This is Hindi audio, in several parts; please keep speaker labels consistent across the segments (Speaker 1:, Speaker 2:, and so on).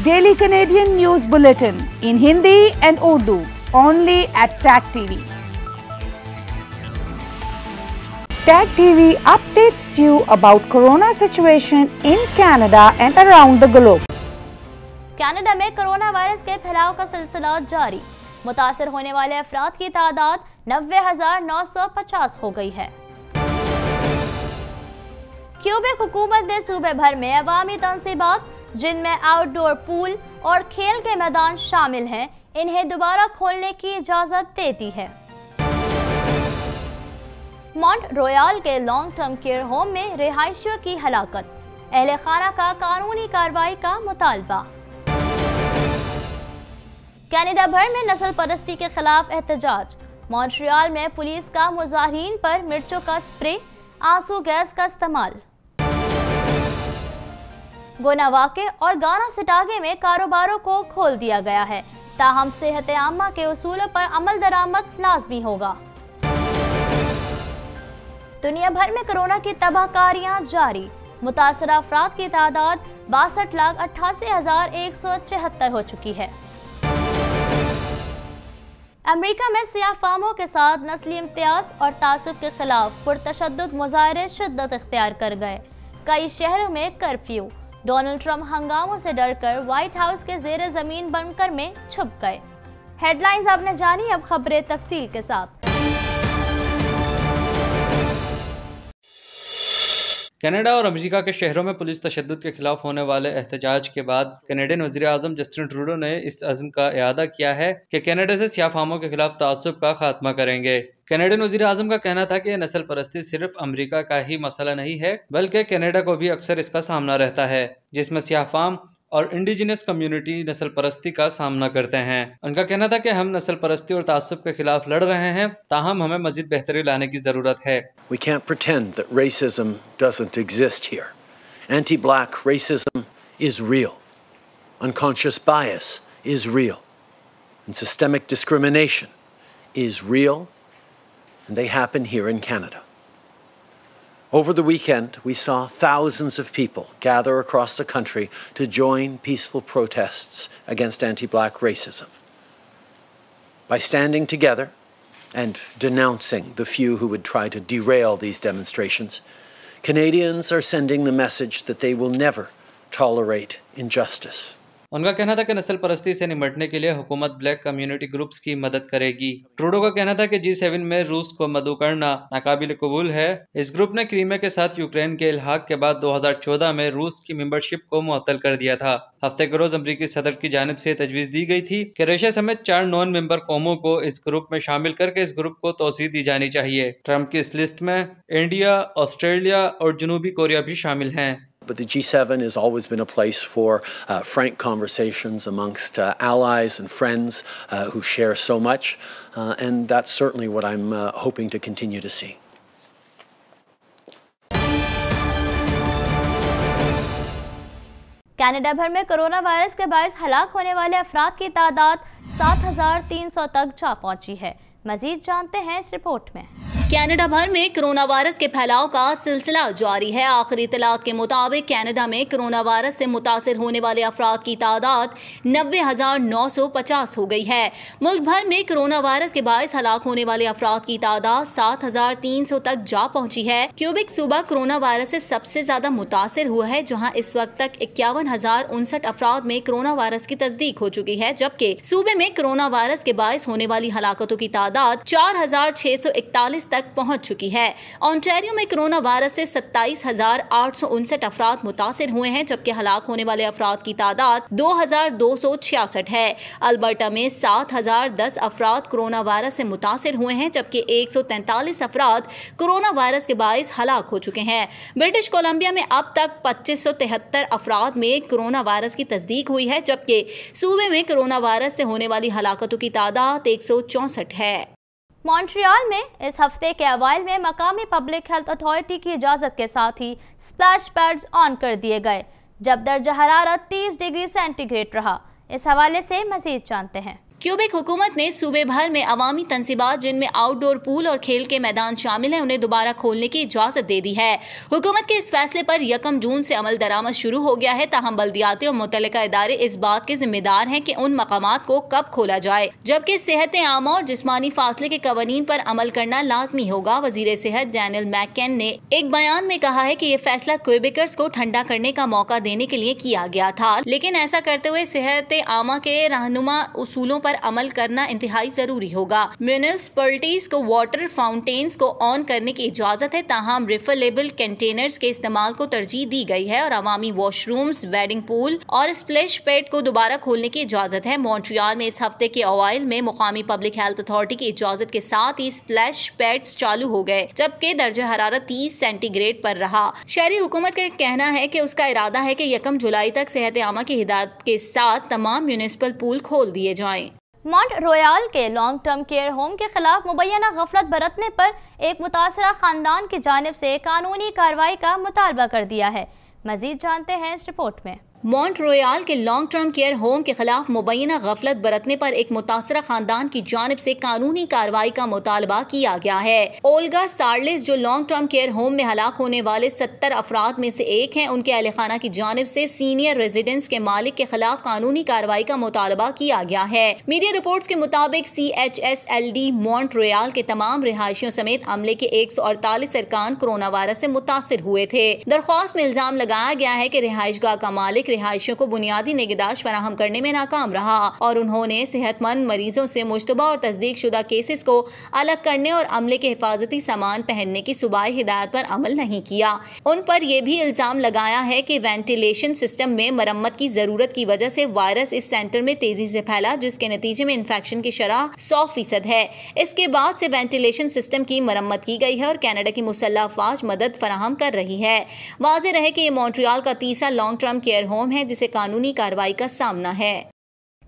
Speaker 1: Daily Canadian news bulletin in Hindi and Urdu only at tag TV
Speaker 2: tag TV updates you about corona situation in Canada and around the globe
Speaker 3: Canada में कोरोना वायरस के फैलाव का सिलसिला जारी मुतासर होने वाले अफराद की तादाद नब्बे हजार नौ सौ पचास हो गई है क्यूबे हुकूमत ने सूबे भर में अवामी तनसीबात जिनमें आउटडोर पूल और खेल के मैदान शामिल हैं इन्हें दोबारा खोलने की इजाज़त देती है मॉन्ट रोयाल के लॉन्ग टर्म केयर होम में रिहायशियों की हलाकत अहल खाना का कानूनी कार्रवाई का मुतालबा कैनेडा भर में नस्ल परस्ती के खिलाफ एहतजाज मॉन्ट्रियल में पुलिस का मुजाहन पर मिर्चों का स्प्रे आंसू गैस का इस्तेमाल गोनावाके और गाना सिटागे में कारोबारों को खोल दिया गया है ताहम सेहत आमा के असूलों पर अमल दरामद लाजमी होगा दुनिया भर में कोरोना की तबाहकारियां जारी मुतासर अफराद की तादाद बासठ लाख अट्ठासी हजार एक सौ छिहत्तर हो चुकी है अमेरिका में सियाह फार्मों के साथ नस्ली इम्तियाज और तासब के खिलाफ पुरतशद मुजाहरे शिदत इख्तियार कर गए कई शहरों में कर्फ्यू डोनाल्ड ट्रंप हंगामों से डरकर व्हाइट हाउस के जेर जमीन बनकर में छुप गए हेडलाइंस आपने जानी अब खबरें तफसील के साथ
Speaker 1: कनाडा और अमेरिका के शहरों में पुलिस तशद के खिलाफ होने वाले एहतजाज के बाद कनेडियन वजी अजम जस्टिन ट्रूडो ने इस अजम का अदा किया है कि कनाडा से सियाफामों के खिलाफ तसब का खात्मा करेंगे कनेडियन वजी अजम का कहना था कि नस्ल परस्ती सिर्फ अमरीका का ही मसला नहीं है बल्कि कनाडा को भी अक्सर इसका सामना रहता है जिसमें सियाफाम और इंडिजिनस कम्युनिटी नस्ल परस्ती का सामना करते हैं उनका कहना था कि हम नस्ल परस्ती और तसब के खिलाफ लड़ रहे हैं ताहम हमें मजीद बेहतरी लाने की जरूरत है
Speaker 2: We can't pretend that racism doesn't exist here. Anti-black racism is real. Unconscious bias is real. And systemic discrimination is real. And they happen here in Canada. Over the weekend, we saw thousands of people gather across the country to join peaceful protests against anti black racism. By standing together and denouncing the few who would try to derail these demonstrations, Canadians are sending the message that they will never tolerate injustice.
Speaker 1: उनका कहना था कि नस्ल परस्ती से निमटने के लिए हुकूमत ब्लैक कम्युनिटी ग्रुप्स की मदद करेगी ट्रूडो का कहना था कि जी सेवन में रूस को मदु करना नाकाबिल कबूल है इस ग्रुप ने क्रीमिया के साथ यूक्रेन के इलाहाक के बाद 2014 में रूस की मेंबरशिप को मुअतल कर दिया था हफ्ते के रोज अमरीकी सदर की जानब ऐसी तजवीज़ दी गई थी की रशिया समेत चार नॉन मेंबर कौमों को इस ग्रुप में शामिल करके इस ग्रुप को तोसी दी जानी चाहिए ट्रंप की इस लिस्ट में इंडिया ऑस्ट्रेलिया और जनूबी कोरिया भी शामिल है
Speaker 2: But the G7 has always been a place for uh, frank conversations amongst uh, allies and friends uh, who share so much, uh, and that's certainly what I'm uh, hoping to continue to see.
Speaker 3: Canada भर में कोरोना वायरस के बायस हलाक होने वाले अफराद की तादाद 7,300 तक जा पहुंची है मजीद जानते हैं इस रिपोर्ट में कनाडा भर में कोरोना वायरस के
Speaker 4: फैलाव का सिलसिला जारी है आखिरी इतलात के मुताबिक कनाडा में कोरोना वायरस से मुतासर होने वाले अफराद की तादाद नब्बे हजार नौ सौ पचास हो गई है मुल्क भर में कोरोना वायरस के बायस हलाक होने वाले अफराद की तादाद सात हजार तीन सौ तक जा पहुंची है क्यूबिक सूबा कोरोना वायरस से सबसे ज्यादा मुतासर हुआ है जहाँ इस वक्त तक इक्यावन हजार उनसठ अफराद में कोरोना वायरस की तस्दीक हो चुकी है जबकि सूबे में कोरोना वायरस के बायस होने वाली हलाकतों की तादाद चार हजार छह सौ इकतालीस तक तक पहुंच चुकी है ऑनटेरियो में कोरोना वायरस से सत्ताईस हजार आठ सौ उनसठ अफराद मुतासर हुए हैं जबकि हलाक होने वाले अफराद की तादाद दो हजार दो सौ छियासठ है अल्बर्टा में सात हजार दस अफराद कोरोना वायरस से मुतासर हुए हैं जबकि एक सौ तैंतालीस अफराद कोरोना वायरस के बायस हलाक हो चुके हैं ब्रिटिश कोलंबिया में अब तक पच्चीस सौ तिहत्तर अफराद में कोरोना वायरस की तस्दीक हुई है जबकि सूबे में कोरोना वायरस से होने वाली हलाकतों की तादाद एक सौ
Speaker 3: चौंसठ है मॉन्ट्रियल में इस हफ्ते के अवाइल में मकामी पब्लिक हेल्थ अथॉरिटी की इजाज़त के साथ ही स्प्लैश पैड्स ऑन कर दिए गए जब दर्ज हरारत 30 डिग्री सेंटीग्रेड रहा इस हवाले से मजीद जानते हैं क्यूबेक हुकूमत ने सूबे
Speaker 4: भर में अवामी तनसीबात जिनमें आउटडोर पूल और खेल के मैदान शामिल हैं उन्हें दोबारा खोलने की इजाजत दे दी है हुकूमत के इस फैसले पर यकम जून से अमल दरामद शुरू हो गया है ताहम बल्दियाती और मुतल इदारे इस बात के जिम्मेदार हैं कि उन मकाम को कब खोला जाए जबकि सेहत आम और जिसमानी फासले के कवानीन पर अमल करना लाजमी होगा वजीर सेहत डैनल मैकन ने एक बयान में कहा है कि ये फैसला क्यूबिकर्स को ठंडा करने का मौका देने के लिए किया गया था लेकिन ऐसा करते हुए सेहत आमा के रहनुमा उसूलों पर पर अमल करना इंतहाई जरूरी होगा म्यूनिसपलिटीज को वाटर फाउंटेन्स को ऑन करने की इजाज़त है ताहम रिफलेबल कंटेनर्स के इस्तेमाल को तरजीह दी गई है और अवामी वॉशरूम्स वेडिंग पूल और स्प्लैश पेड को दोबारा खोलने की इजाज़त है मॉन्ट्रियाल में इस हफ्ते के अवैल में मुकामी पब्लिक हेल्थ अथॉरिटी की इजाज़त के साथ ही स्प्लैश पेड चालू हो गए जबकि दर्ज हरारत तीस सेंटीग्रेड पर रहा शहरी हुकूमत का कहना है की उसका इरादा है की यकम जुलाई तक सेहत आमा की हिदायत के साथ तमाम म्यूनिसपल पूल खोल दिए जाए
Speaker 3: मॉन्ट रोयाल के लॉन्ग टर्म केयर होम के खिलाफ मुबैना गफलत बरतने पर एक मुतासर ख़ानदान की जानब से कानूनी कार्रवाई का मुतालबा कर दिया है मजीद जानते हैं इस रिपोर्ट में मॉन्ट
Speaker 4: रोयाल के लॉन्ग टर्म केयर होम के खिलाफ मुबैना गफलत बरतने पर एक मुतासर खानदान की जानब से कानूनी कार्रवाई का मुतालबा किया गया है ओल्गा सार्लिस जो लॉन्ग टर्म केयर होम में हलाक होने वाले सत्तर अफराद में से एक हैं उनके अहल खाना की जानब से सीनियर रेजिडेंस के मालिक के खिलाफ कानूनी कार्रवाई का मुतालबा किया गया है मीडिया रिपोर्ट के मुताबिक C H S L D Mont Royal के तमाम रिहायशियों समेत अमले के एक सौ अड़तालीस अरकान कोरोना वायरस ऐसी मुतासर हुए थे दरख्वास्त में इल्जाम लगाया गया है की रिहायश गाह का मालिक रिहायशियों को बुनियादी निगदाश फराहम करने में नाकाम रहा और उन्होंने सेहतमंद मरीजों से मुशतबा और तस्दीक शुदा केसेस को अलग करने और अमले के हिफाजती सामान पहनने की सुबह हिदायत पर अमल नहीं किया उन पर यह भी इल्ज़ाम लगाया है कि वेंटिलेशन सिस्टम में मरम्मत की ज़रूरत की वजह से वायरस इस सेंटर में तेज़ी से फैला जिसके नतीजे में इन्फेक्शन की शराह सौ फीसद है इसके बाद से वेंटिलेशन सिस्टम की मरम्मत की गई है और कैनेडा की मुसल्ला अफवाज मदद फराहम कर रही है वाज रहे कि ये मॉन्ट्रियाल का तीसरा long term care home form है जिसे कानूनी
Speaker 3: कार्रवाई का सामना है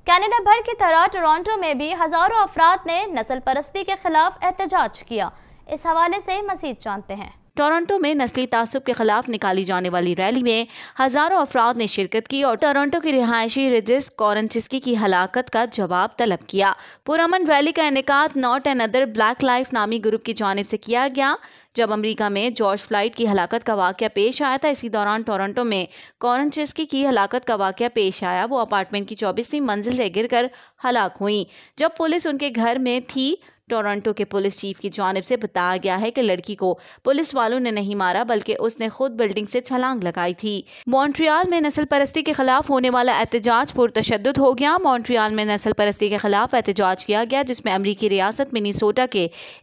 Speaker 3: कैनेडा भर की तरह टोरंटो में भी हजारों अफराद ने नस्ल परस्ती के खिलाफ एहतजाज किया इस हवाले से मजीद जानते हैं टोरंटो
Speaker 4: में नस्ली तसब के खिलाफ निकाली जाने वाली रैली में हजारों अफराद ने शिरकत की और टोरंटो की रिहायशी रजिस कॉरनचिस्की की हलाकत का जवाब तलब किया पुरमन रैली का इनका not another black life नामी ग्रुप की जानब से किया गया जब अमेरिका में जॉर्ज फ्लाइट की हलाकत का वाक़ पेश आया था इसी दौरान टोरंटो में कॉरन चेस्की की हलाकत का वाक़ पेश आया वो अपार्टमेंट की चौबीसवीं मंजिल से कर हलाक हुई जब पुलिस उनके घर में थी टोरंटो के पुलिस चीफ की जानब से बताया गया है कि लड़की को पुलिस वालों ने नहीं मारा बल्कि उसने खुद बिल्डिंग से छलांग लगाई थी मॉन्ट्रियाल में नस्ल परस्ती के खिलाफ होने वाला एहतजाज पुरतशद हो गया मॉन्ट्रियाल में नस्ल परस्ती के खिलाफ एहतजाज किया गया जिसमें अमरीकी रियासत मिनीसोटा के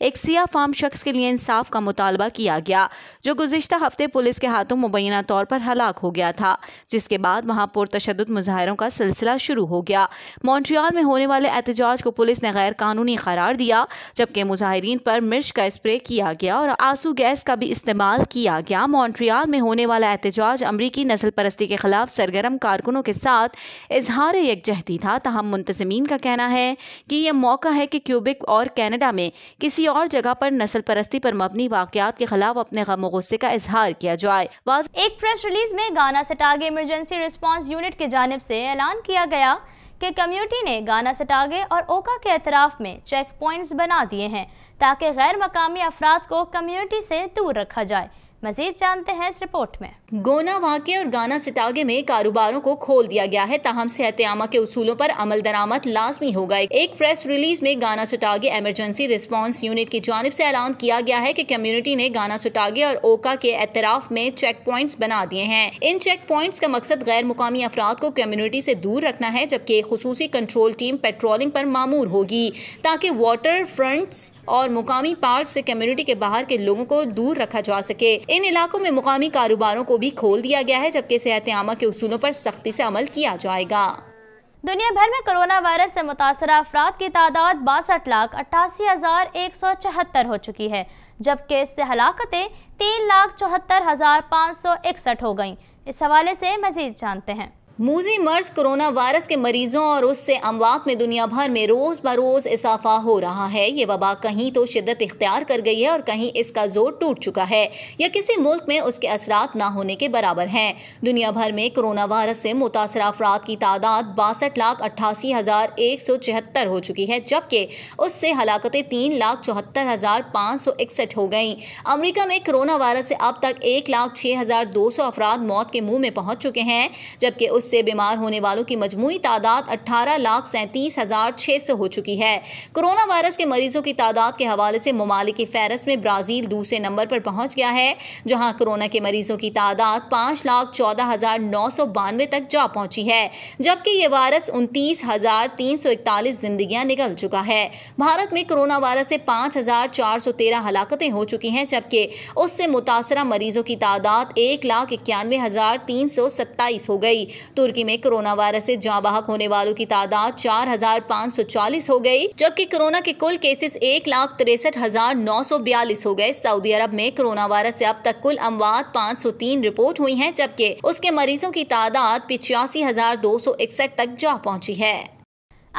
Speaker 4: एक सिया फार्म शख्स के लिए इंसाफ का मुतालबा किया गया जो गुजशत हफ्ते पुलिस के हाथों मुबैना तौर पर हलाक हो गया था जिसके बाद वहाँ पुरतशद मुजाहरों का सिलसिला शुरू हो गया मॉन्ट्रियाल में होने वाले एहतजाज को पुलिस ने गैर कानूनी करार दिया जबकि मुजाहरीन पर मिर्च का स्प्रे किया गया और आंसू गैस का भी इस्तेमाल किया गया मॉन्ट्रियाल में होने वाला एहतजाज अमरीकी नस्ल परस्ती के खिलाफ सरगर्म कारकुनों के साथ इजहार यकजहती था तहम मुंतजमीन का कहना है कि यह मौका है कि क्यूबिक और कैनेडा में किसी और जगह पर नस्ल परस्ती पर मबनी वाकत के खिलाफ अपने गम गुस्से का इजहार किया जाए
Speaker 3: एक प्रेस रिलीज में गाना सटागे इमरजेंसी रिस्पॉन्स यूनिट की जानब से ऐलान किया गया कि कम्युनिटी ने गाना सटागे और ओका के अतराफ में चेक पॉइंट्स बना दिए हैं ताकि गैर मकामी अफराद को कम्युनिटी से दूर रखा जाए मजीद जानते हैं इस रिपोर्ट में
Speaker 4: गोना वाक़े और गाना सितागे में कारोबारों को खोल दिया गया है ताहम सेहतयामा के उसूलों पर अमल दरामद लाजमी होगा एक प्रेस रिलीज में गाना सुटागे एमरजेंसी रिस्पांस यूनिट की जानब से ऐलान किया गया है कि कम्युनिटी ने गाना सुटागे और ओका के एतराफ में चेक पॉइंट्स बना दिए हैं इन चेक पॉइंट्स का मकसद गैर मुकामी अफराद को कम्युनिटी से दूर रखना है जबकि एक खसूसी कंट्रोल टीम पेट्रोलिंग पर मामूर होगी ताकि वाटर फ्रंट और मुकामी पार्क से कम्युनिटी के बाहर के लोगों को दूर रखा जा सके इन इलाकों में मुकामी कारोबारों को भी खोल दिया गया है जबकि सेहत आमा के उसूलों पर सख्ती से अमल
Speaker 3: किया जाएगा दुनिया भर में कोरोना वायरस से मुतासर अफराद की तादाद बासठ लाख अट्ठासी हज़ार एक सौ चौहत्तर हो चुकी है जबकि इससे हलाकतें तीन लाख चौहत्तर हज़ार पाँच सौ इकसठ हो गईं इस हवाले से मज़ीद जानते हैं मूजी
Speaker 4: मर्ज कोरोना वायरस के मरीजों और उससे अमवात में दुनिया भर में रोज बरोज इजाफा हो रहा है ये वबा कहीं तो शिदत इख्तियार कर गई है और कहीं इसका जोर टूट चुका है या किसी मुल्क में उसके असरात ना होने के बराबर हैं दुनिया भर में कोरोना वायरस से मुतासर अफराद की तादाद बासठ लाख अट्ठासी हजार एक सौ चौहत्तर हो चुकी है जबकि उससे हलाकतें तीन लाख चौहत्तर हजार पाँच सौ इकसठ हो गई अमरीका में कोरोना वायरस से अब तक एक लाख छः हजार दो सौ अफराद मौत के मुंह में पहुंच चुके हैं जबकि उस इससे बीमार होने वालों की मजमू तादाद अट्ठारह लाख सैंतीस हजार छह सौ हो चुकी है कोरोना वायरस के मरीजों की तादाद के हवाले से ममालिक फहरस में ब्राज़ील दूसरे नंबर पर पहुंच गया है जहां कोरोना के मरीजों की तादाद पाँच लाख चौदह हजार नौ सौ बानवे तक जा पहुंची है जबकि ये वायरस उनतीस हजार तीन सौ इकतालीस जिंदगियां निकल चुका है भारत में कोरोना वायरस से पाँच हजार चार सौ तेरह हलाकतें हो चुकी हैं जबकि उससे मुतासरा मरीजों की तादाद एक लाख इक्यानवे हजार तीन सौ सत्ताईस हो गई तो तुर्की में कोरोना वायरस से बाहक होने वालों की तादाद चार हजार पाँच सौ चालीस हो गई जबकि कोरोना के कुल केसेस एक लाख तिरसठ हजार नौ सौ बयालीस हो गए सऊदी अरब में कोरोना वायरस से अब तक कुल अमवात पाँच सौ तीन रिपोर्ट हुई है जबकि उसके मरीजों की तादाद पिचासी हजार दो सौ इकसठ तक जा पहुँची है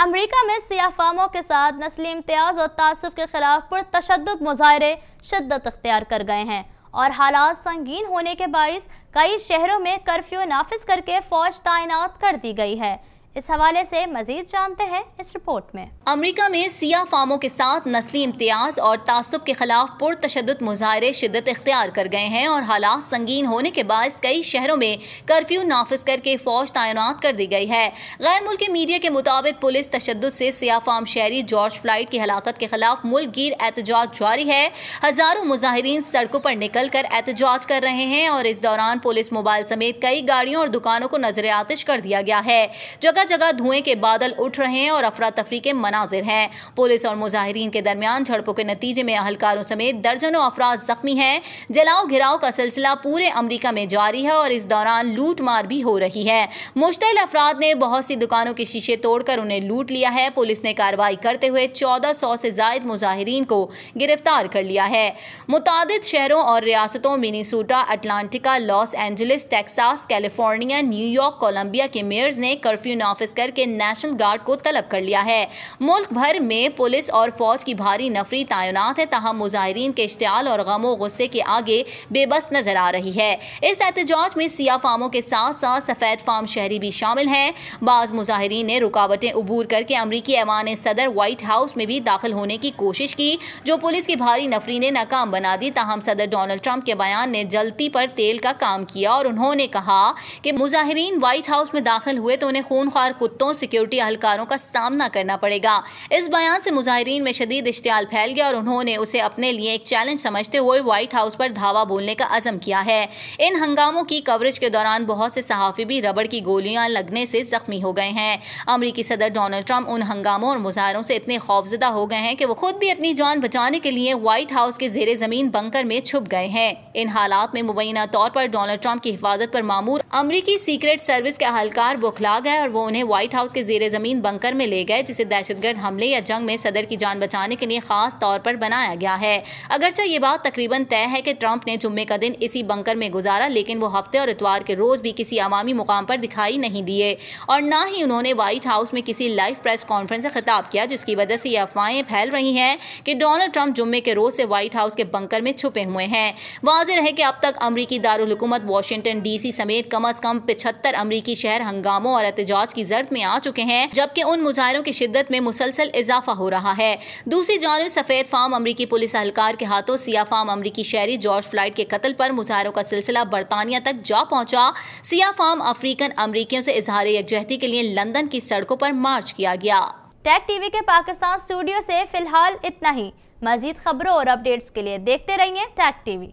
Speaker 3: अमेरिका में सियाह के साथ नस्ली इम्तियाज और तासब के खिलाफ पुरतशद मुजाहरे शदत अख्तियार कर गए हैं और हालात संगीन होने के बायस कई शहरों में कर्फ्यू नाफिज करके फौज तैनात कर दी गई है इस हवाले से मजीद जानते हैं इस रिपोर्ट में अमेरिका में सिया फार्मों
Speaker 4: के साथ नस्ली इम्तियाज और तासब के खिलाफ पुरतद मुजाहरे शिदत इख्तियार कर गए हैं और हालात संगीन होने के बाद कई शहरों में कर्फ्यू नाफिज करके फौज तैनात कर दी गई है गैर मुल्की मीडिया के मुताबिक पुलिस तशद से सिया फार्म शहरी जॉर्ज फ्लाइट की हलाकत के खिलाफ गिर एहतजाज जारी है हजारों मुजाहरीन सड़कों पर निकल कर एहतजाज कर रहे हैं और इस दौरान पुलिस मोबाइल समेत कई गाड़ियों और दुकानों को नजर आतिश कर दिया गया है जगह जगह जगह धुएं के बादल उठ रहे हैं और अफरा तफरी के मनाजिर हैं पुलिस और मुजाहरीन के दरमियान झड़पों के नतीजे में अहलकारों समेत दर्जनों अफराज जख्मी हैं जलाओ घिराव का सिलसिला पूरे अमरीका में जारी है और इस दौरान लूट मार भी हो रही है मुश्तिल अफराद ने बहुत सी दुकानों के शीशे तोड़कर उन्हें लूट लिया है पुलिस ने कार्रवाई करते हुए चौदह सौ से जायद मुजाहरीन को गिरफ्तार कर लिया है मुताद शहरों और रियासतों Minnesota Atlanta Los Angeles Texas California New York Columbia के मेयर्स ने कर्फ्यू नाफिज करके नेशनल गार्ड को तलब कर लिया है मुल्क भर में पुलिस और फौज की भारी नफरी तैनात है तहम मुजाहरीन के इश्तियाल और गमो गुस्से के आगे बेबस नजर आ रही है इस एहतजाज में सिया फार्मों के साथ साथ सफ़ेद फार्म शहरी भी शामिल हैं बाज़ मुजाहरीन ने रुकावटें उबूर करके अमरीकी ऐवान सदर व्हाइट हाउस में भी दाखिल होने की कोशिश की जो पुलिस की भारी नफरी ने नाकाम बना दी तहम सदर डोनल्ड ट्रंप के बयान ने जलती पर तेल का काम किया और उन्होंने कहा कि मुजाहरीन व्हाइट हाउस में दाखिल हुए तो उन्हें खून खूंखार कुत्तों सिक्योरिटी अहलकारों का सामना करना पड़ेगा इस बयान से मुजाहरीन में शदीद इश्तियाल फैल गया और उन्होंने उसे अपने लिए एक चैलेंज समझते हुए व्हाइट हाउस पर धावा बोलने का अजम किया है इन हंगामों की कवरेज के दौरान बहुत से सहाफ़ी भी रबड़ की गोलियां लगने से जख्मी हो गए हैं अमरीकी सदर डोनाल्ड ट्रंप उन हंगामों और मुजाहरों से इतने खौफजदा हो गए हैं कि वो खुद भी अपनी जान बचाने के लिए व्हाइट हाउस के जेर ज़मीन बंकर में छुप गए हैं इन हालात में मुबैना तौर पर डोनाल्ड ट्रंप की हिफाजत पर मामूर अमरीकी सीक्रेट सर्विस के अहलकार बुखला गए और वो उन्हें व्हाइट हाउस के जेर ज़मीन बंकर में ले गए जिसे दहशतगर्द हमले या जंग में सदर की जान बचाने के लिए खास तौर पर बनाया गया है अगरचे ये बात तकरीबन तय है कि ट्रंप ने जुम्मे का दिन इसी बंकर में गुजारा लेकिन वो हफ्ते और इतवार के रोज़ भी किसी अवामी मुकाम पर दिखाई नहीं दिए और ना ही उन्होंने व्हाइट हाउस में किसी लाइव प्रेस कॉन्फ्रेंस से खिताब किया जिसकी वजह से ये अफवाहें फैल रही हैं कि डोनाल्ड ट्रंप जुम्मे के रोज़ से व्हाइट हाउस के बंकर में छुपे हुए हैं वाज है कि अब तक अमरीकी दारकूमत वाशिंगटन डीसी समेत कम अज़ कम पिछहत्तर अमरीकी शहर हंगामों और एहतजाज की की जर्द में आ चुके हैं जबकि उन मुजाहरों की शिद्दत में मुसलसल इजाफा हो रहा है दूसरी जानब सफेद फार्म अमरीकी पुलिस अहलकार के हाथों सिया फार्म अमरीकी शहरी जॉर्ज फ्लाइट के कत्ल पर मुजाहरों का सिलसिला बरतानिया तक जा पहुंचा सिया फार्म अफ्रीकन अमरीकियों से इजहार यकजहती
Speaker 3: के लिए लंदन की सड़कों पर मार्च किया गया टैक टीवी के पाकिस्तान स्टूडियो से फिलहाल इतना ही मजीद खबरों और अपडेट्स के लिए देखते रहिए टैक टीवी